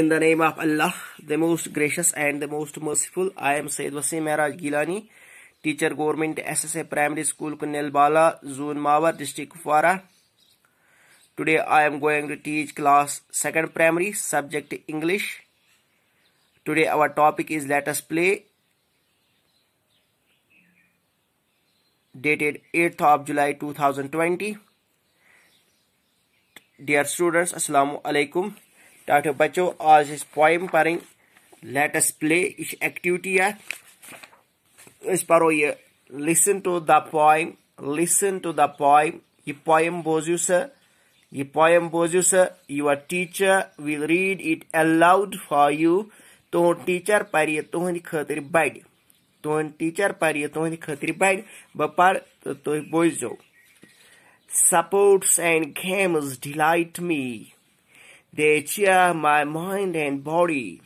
In the name of Allah, the most gracious and the most merciful, I am Sayyid Wasim Mehraj Gilani, teacher government SSA primary school Bala, Zone Mawar, district Kufara. Today I am going to teach class 2nd primary, subject English. Today our topic is let us play, dated 8th of July 2020. Dear students, Assalamu Alaikum. ताकि बचो आज इस pome पढ़ late play यह activity इस पढ़ो ये listen to the poem listen to the poem यह पोम बोजू स यह पॉइम बोजू स your teacher will read it aloud for you तुह टीचर पढ़ तुहद खातिर बढ़ तुह टीचर पढ़ तुहद खातिर बढ़ बह पढ़ तो तुम बोजो sports and games delight me They cheer my mind and body.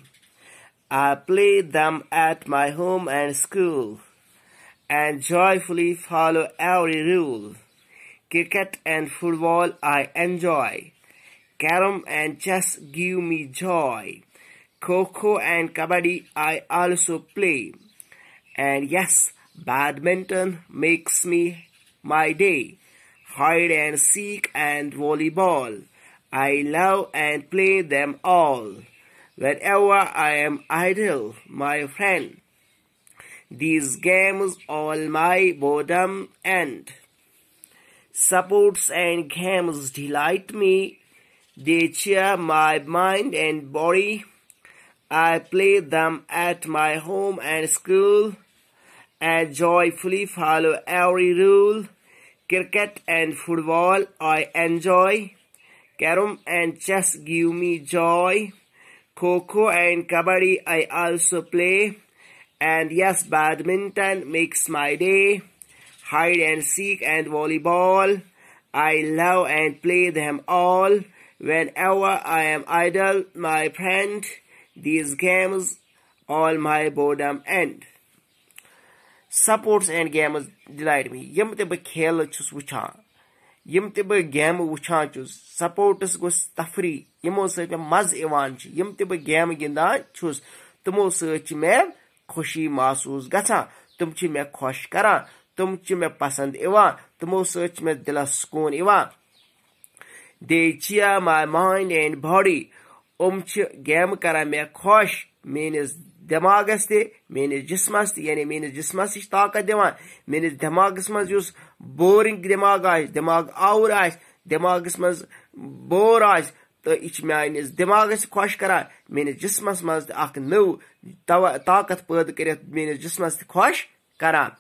I play them at my home and school, and joyfully follow every rule. Cricket and football I enjoy. Carom and chess give me joy. Coco and kabaddi I also play. And yes, badminton makes me my day. Hide and seek and volleyball I love and play them all. Whenever I am idle, my friend, these games all my boredom end. Sports and games delight me. They cheer my mind and body. I play them at my home and school and joyfully follow every rule. Cricket and football I enjoy. Carom and just give me joy. Coco and kabaddi I also play. And yes, badminton makes my day. Hide and seek and volleyball. I love and play them all. Whenever I am idle, my friend, these games all my boredom end. Supports and games delight me. یِم تہِ بہٕ کھیلہٕ यम ते बह game वुछान supports गोस तफरी यमो सत मे मज Ivan यम ते बह गेम गिंदान छुस तमो सत मे खुशी महसूस गछा तम छ मे खुश करा तम छ मे पसंद इवान तमो सत मे दिल सुकून इवान they cheer my mind and body ओम छ गेम करा मे खुश मेनिस दिमागस ते मेनिस जिस्मस ते यानी मेनिस जिस्मस ताकत दिवान मेनिस दिमागस मज بورِنٛگ دٮ۪ماغ آسہِ دٮ۪ماغ آوُر آسہِ دٮ۪ماغَس منٛز بور آسہِ تہٕ یہِ چھِ میٛٲنِس دٮ۪ماغَس خۄش کَران میٛٲنِس جِسمَس منٛز تہِ اَکھ نٔو توا طاقت پٲدٕ کٔرِتھ میٛٲنِس جِسمَس تہِ خۄش کَران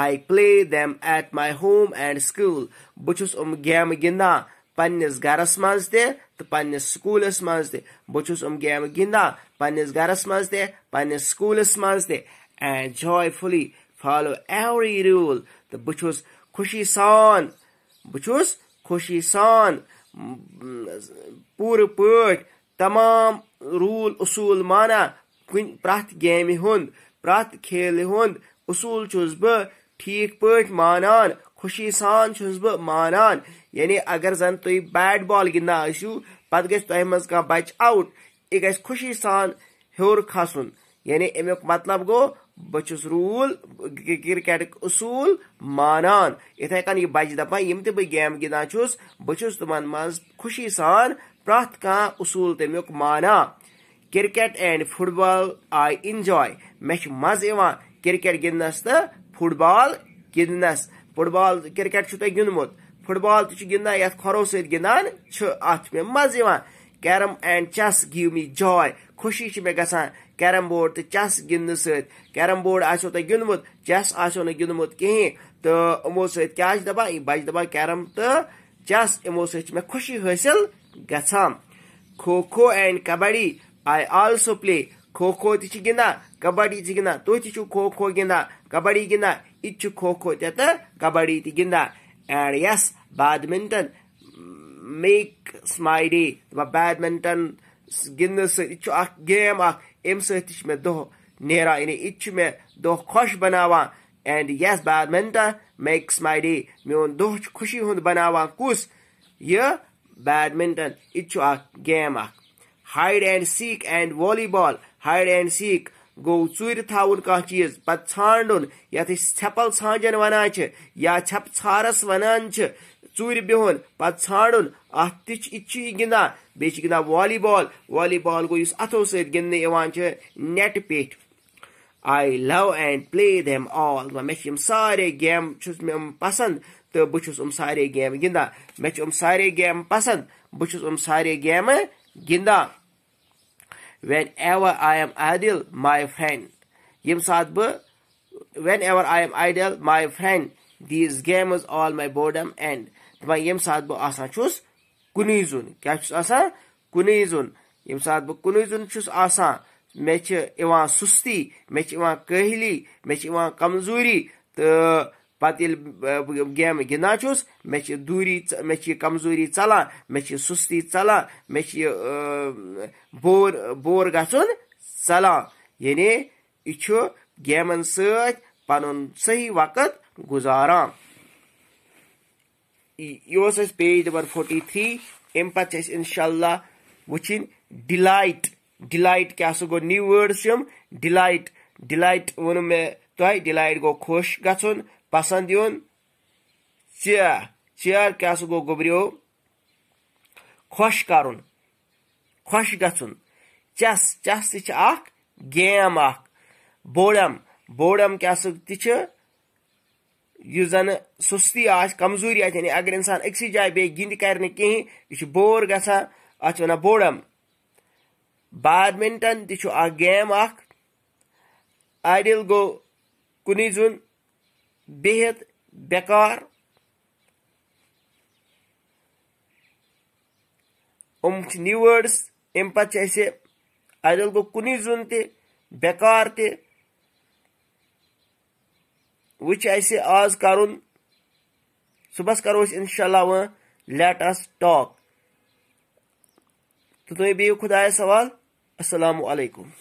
I play them at my home and school بہٕ چھُس یِم گیمہٕ گِنٛدان پنٛنِس گَرَس منٛز تہِ تہٕ پنٛنِس سکوٗلَس منٛز تہِ بہٕ چھُس یِم گیمہٕ گِنٛدان پنٛنِس گَرَس منٛز تہِ پنٛنِس سکوٗلَس منٛز تہِ اینٛڈ جاے فُلی فالو ایوری رول تہٕ بہٕ چھُس خوشی سان بہٕ چھُس خوشی سان پوٗرٕ پٲٹھۍ تمام روٗل اصوٗل مانا کُنہِ پرٛٮ۪تھ گیمہِ ہُنٛد پرٛٮ۪تھ کھیلہِ ہُنٛد اصوٗل چھُس بہٕ ٹھیٖک پٲٹھۍ مانان خوشی سان چھُس بہٕ مانان یعنی اگر زن تُہۍ بیٹ بال گِنٛدان ٲسِو پَتہٕ گژھِ تۄہہِ منٛز کانٛہہ بَچہِ آوُٹ یہِ گژھِ خوشی سان ہیوٚر کھَسُن یعنی امیُک مطلب گوٚو بہ چھس روٗل کرکٹک اصوٗل مانان یِتھے کٔنۍ یہِ بچہِ دپان یِم تہِ بہٕ گیمہٕ گِنٛدان چھُس بہٕ چھُس تِمن منٛز خوشی سان پرٛٮ۪تھ کانٛہہ اصوٗل تمیُک مانان cricket and football I enjoy مےٚ چھُ مزٕ یِوان کرکٹ گِنٛدنس تہٕ فُٹ بال گِنٛدنس فُٹ بال کرکٹ چھُ تۄہہِ گِنٛدمُت فُٹ بال تہِ چھُ گِنٛدان یتھ کھۄرو سۭتۍ گِنٛدان چھُ اتھ چھُ مےٚ مزٕ یِوان carrom and chess give me joy खुशी से मे ग कैरम बोर्ड तो चस गिंदन सत कैरम बोर्ड आसो तो गिंदमुत चस आसो न गिंदमुत कहीं तो अमो सत क्या दपा बच दबा कैरम तो चस अमो सत मे खुशी हासिल गसान kho kho and kabaddi I also play kho kho त गिंदा कबड्डी त गिंदा तु तो खो खो गिंदा कबड्डी गिंदा इत खो खो ते कबड्डी त गिंदा and yes badminton makes my day دَپان بیڈمِنٹَن گِنٛدنہٕ سۭتۍ یہِ تہِ چھُ اَکھ گیم اَکھ اَمہِ سۭتۍ تہِ چھُ مےٚ دۄہ نیران یعنی یہِ تہِ چھُ مےٚ دۄہ خۄش بَناوان اینٛڈ یَس بیڈمِنٹَن میکٕس ماے ڈے میون دۄہ چھُ خوشی ہُنٛد بَناوان کُس یہِ بیڈمِنٹَن یہِ تہِ چھُ اَکھ گیم اَکھ ہایڈ اینٛڈ سیٖک اینٛڈ والی بال ہایڈ اینٛڈ سیٖک گوٚو ژوٗرِ تھاوُن کانٛہہ چیٖز پَتہٕ ژھانٛڈُن یَتھ أسۍ ژھٮ۪پَل ژھانٛجَن وَنان چھِ یا ژھٮ۪پہٕ ژھارَس وَنان چھِ ژوٗرِ بِہُن پَتہٕ ژھانٛڈُن اَتھ تہِ چھِ یہِ تہِ چھِ یہِ گِنٛدان بیٚیہِ چھِ گِنٛدان والی بال والی بال گوٚو یُس اَتھو سۭتۍ گِنٛدنہٕ یِوان چھِ نٮ۪ٹہٕ پیٚٹھۍ I love and play them all مےٚ چھِ یِم سارے گیمہٕ چھُس مےٚ یِم پَسنٛد تہٕ بہٕ چھُس یِم سارے گیمہٕ گِنٛدان مےٚ چھِ یِم سارے گیمہٕ پَسنٛد بہٕ چھُس یِم سارے گیمہٕ گِنٛدان whenever I am idle my friend ییٚمہِ ساتہٕ بہٕ whenever I am idle my friend these games all my boredom and دَپان ییٚمہِ ساتہٕ بہٕ آسان چھُس کُنُے زوٚن کیٛاہ چھُس آسان کُنُے زوٚن ییٚمہِ ساتہٕ بہٕ کُنُے زوٚن چھُس آسان مےٚ چھِ یِوان سُستی مےٚ چھِ یِوان کٲہلی مےٚ چھِ یِوان کمزوٗری تہٕ پَتہٕ ییٚلہِ بہٕ گیمہٕ گِنٛدان چھُس مےٚ چھِ دوٗری مےٚ چھِ یہِ کمزوٗری ژَلان مےٚ چھِ سُستی ژَلان مےٚ چھِ یہِ بور بور گژھُن ژَلان یعنی یہِ چھُ گیمَن سۭتۍ پَنُن صحیح وقت گُزاران yours is page number 43 emphasis inshallah which in delight delight kya so go new words yum delight delight wonu me toy delight go khosh gachun pasand yun cheer cheer kya so go gobrio khosh karun khosh gachun chess chess ti ch ak game ak boredom boredom kya so ti ch यु जन सुस्ती कमजोरी यानी अगर इंसान अक्स जाए बे गिंद कर कहें यह बोर ग अच्छा बोडम बैडमिंटन तह गेम आइडल गो कुन बिहत बेकार उम न्यू वर्ड्स अम पे अडिल गो कुन जुन बेकार त वह अस आज कर सुबह करो इनशाला वह लेट अस टॉक तो तुम बिहू खुदायस सवाल असलकुम